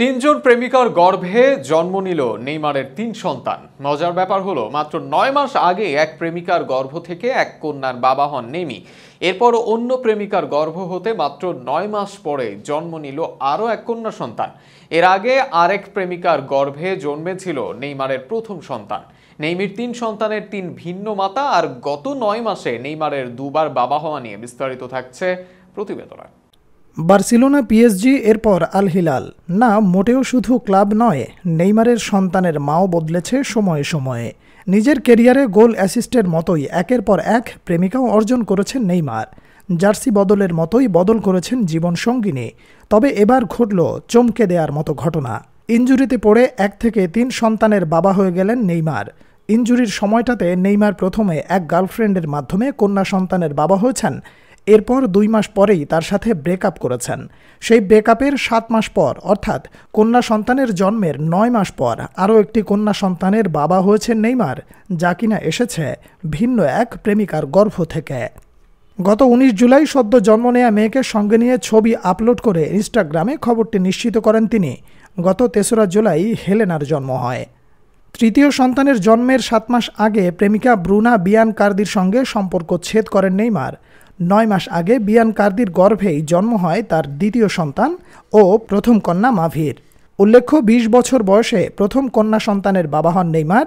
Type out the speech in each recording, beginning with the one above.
তিনজন প্রেমিকার গর্ভে জন্ম নিল নেইমারের তিন সন্তান মজার ব্যাপার হলো মাত্র নয় মাস আগে এক প্রেমিকার গর্ভ থেকে এক কন্যার বাবা হন নেমি এরপর অন্য প্রেমিকার গর্ভ হতে মাত্র নয় মাস পরে জন্ম নিল আরও এক কন্যা সন্তান এর আগে আরেক প্রেমিকার গর্ভে জন্মেছিল নেইমারের প্রথম সন্তান নেইমির তিন সন্তানের তিন ভিন্ন মাতা আর গত নয় মাসে নেইমারের দুবার বাবা হওয়া নিয়ে বিস্তারিত থাকছে প্রতিবেদনায় বার্সিলোনা পিএসজি এরপর আল হিলাল না মোটেও শুধু ক্লাব নয় নেইমারের সন্তানের মাও বদলেছে সময়ে সময়ে নিজের কেরিয়ারে গোল অ্যাসিস্টের মতোই একের পর এক প্রেমিকাও অর্জন করেছেন নেইমার জার্সি বদলের মতোই বদল করেছেন জীবন সঙ্গিনী তবে এবার ঘটল চমকে দেওয়ার মতো ঘটনা ইঞ্জুরিতে পড়ে এক থেকে তিন সন্তানের বাবা হয়ে গেলেন নেইমার ইঞ্জুরির সময়টাতে নেইমার প্রথমে এক গার্লফ্রেন্ডের মাধ্যমে কন্যা সন্তানের বাবা হয়েছেন এরপর দুই মাস পরেই তার সাথে ব্রেকআপ করেছেন সেই ব্রেকআপের সাত মাস পর অর্থাৎ কন্যা সন্তানের জন্মের নয় মাস পর আরও একটি কন্যা সন্তানের বাবা হয়েছেন নেইমার যা কিনা এসেছে ভিন্ন এক প্রেমিকার গর্ভ থেকে গত ১৯ জুলাই সদ্য জন্ম নেয়া মেয়েকে সঙ্গে নিয়ে ছবি আপলোড করে ইনস্টাগ্রামে খবরটি নিশ্চিত করেন তিনি গত তেসরা জুলাই হেলেনার জন্ম হয় তৃতীয় সন্তানের জন্মের সাত মাস আগে প্রেমিকা ব্রুনা বিয়ান কার্দির সঙ্গে সম্পর্ক ছেদ করেন নেইমার নয় মাস আগে বিয়ান কার্দির গর্ভেই জন্ম হয় তার দ্বিতীয় সন্তান ও প্রথম কন্যা মাভির উল্লেখ্য ২০ বছর বয়সে প্রথম কন্যা সন্তানের বাবা হন নেইমার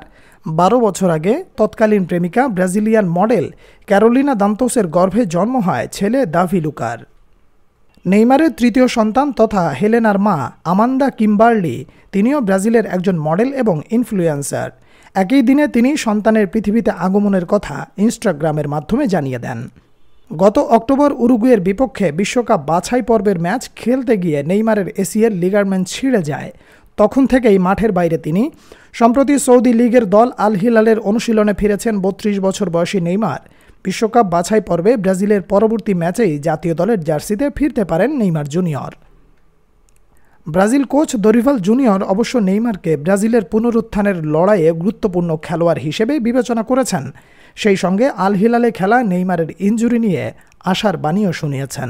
বারো বছর আগে তৎকালীন প্রেমিকা ব্রাজিলিয়ান মডেল ক্যারোলিনা দান্তোসের গর্ভে জন্ম হয় ছেলে দাভি লুকার নেইমারের তৃতীয় সন্তান তথা হেলেনার মা আমান্দা কিম্বার্লি তিনিও ব্রাজিলের একজন মডেল এবং ইনফ্লুয়েন্সার একই দিনে তিনি সন্তানের পৃথিবীতে আগমনের কথা ইনস্টাগ্রামের মাধ্যমে জানিয়ে দেন গত অক্টোবর উরুগুয়ের বিপক্ষে বিশ্বকাপ বাছাই পর্বের ম্যাচ খেলতে গিয়ে নেইমারের এসিএল লিগারম্যান ছিঁড়ে যায় তখন থেকেই মাঠের বাইরে তিনি সম্প্রতি সৌদি লীগের দল আল হিলালের অনুশীলনে ফিরেছেন বত্রিশ বছর বয়সী নেইমার বিশ্বকাপ বাছাই পর্বে ব্রাজিলের পরবর্তী ম্যাচেই জাতীয় দলের জার্সিতে ফিরতে পারেন Neymar junior Brazil coach Dorival junior অবশ্য নেইমারকে ব্রাজিলের পুনরুত্থানের লড়াইয়ে গুরুত্বপূর্ণ খেলোয়াড় হিসেবে বিবেচনা করেছেন সেই সঙ্গে আল হিলালে খেলা নেইমারের ইঞ্জুরি নিয়ে আশার বাণীও শুনিয়েছেন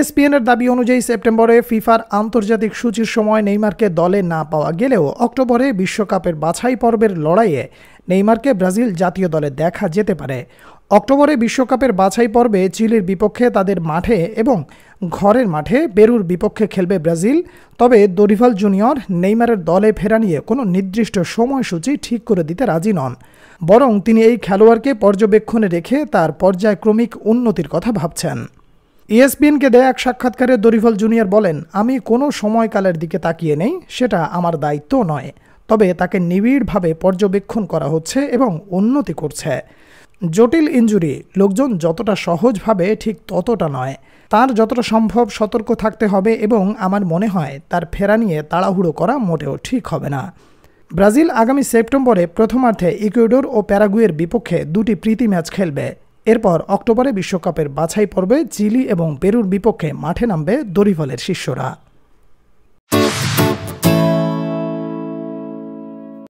এসপিএনের দাবি অনুযায়ী সেপ্টেম্বরে ফিফার আন্তর্জাতিক সূচির সময় নেইমারকে দলে না পাওয়া গেলেও অক্টোবরে বিশ্বকাপের বাছাই পর্বের লড়াইয়ে নেইমারকে ব্রাজিল জাতীয় দলে দেখা যেতে পারে অক্টোবরে বিশ্বকাপের বাছাই পর্বে চিলির বিপক্ষে তাদের মাঠে এবং ঘরের মাঠে পেরুর বিপক্ষে খেলবে ব্রাজিল তবে দরিফাল জুনিয়র নেইমারের দলে ফেরা নিয়ে কোনো নির্দিষ্ট সময়সূচি ঠিক করে দিতে রাজি নন বরং তিনি এই খেলোয়াড়কে পর্যবেক্ষণে রেখে তার পর্যায়ক্রমিক উন্নতির কথা ভাবছেন ইএসপিএনকে দেয়া এক সাক্ষাৎকারে দরিফল জুনিয়র বলেন আমি কোনো সময়কালের দিকে তাকিয়ে নেই সেটা আমার দায়িত্ব নয় তবে তাকে নিবিড়ভাবে পর্যবেক্ষণ করা হচ্ছে এবং উন্নতি করছে জটিল ইঞ্জুরি লোকজন যতটা সহজভাবে ঠিক ততটা নয় তার যতটা সম্ভব সতর্ক থাকতে হবে এবং আমার মনে হয় তার ফেরা নিয়ে তাড়াহুড়ো করা মোটেও ঠিক হবে না ব্রাজিল আগামী সেপ্টেম্বরে প্রথমার্ধে ইকুয়েডর ও প্যারাগুয়ের বিপক্ষে দুটি প্রীতি ম্যাচ খেলবে এরপর অক্টোবরে বিশ্বকাপের বাছাই পর্বে চিলি এবং পেরুর বিপক্ষে মাঠে নামবে দরিফলের শিষ্যরা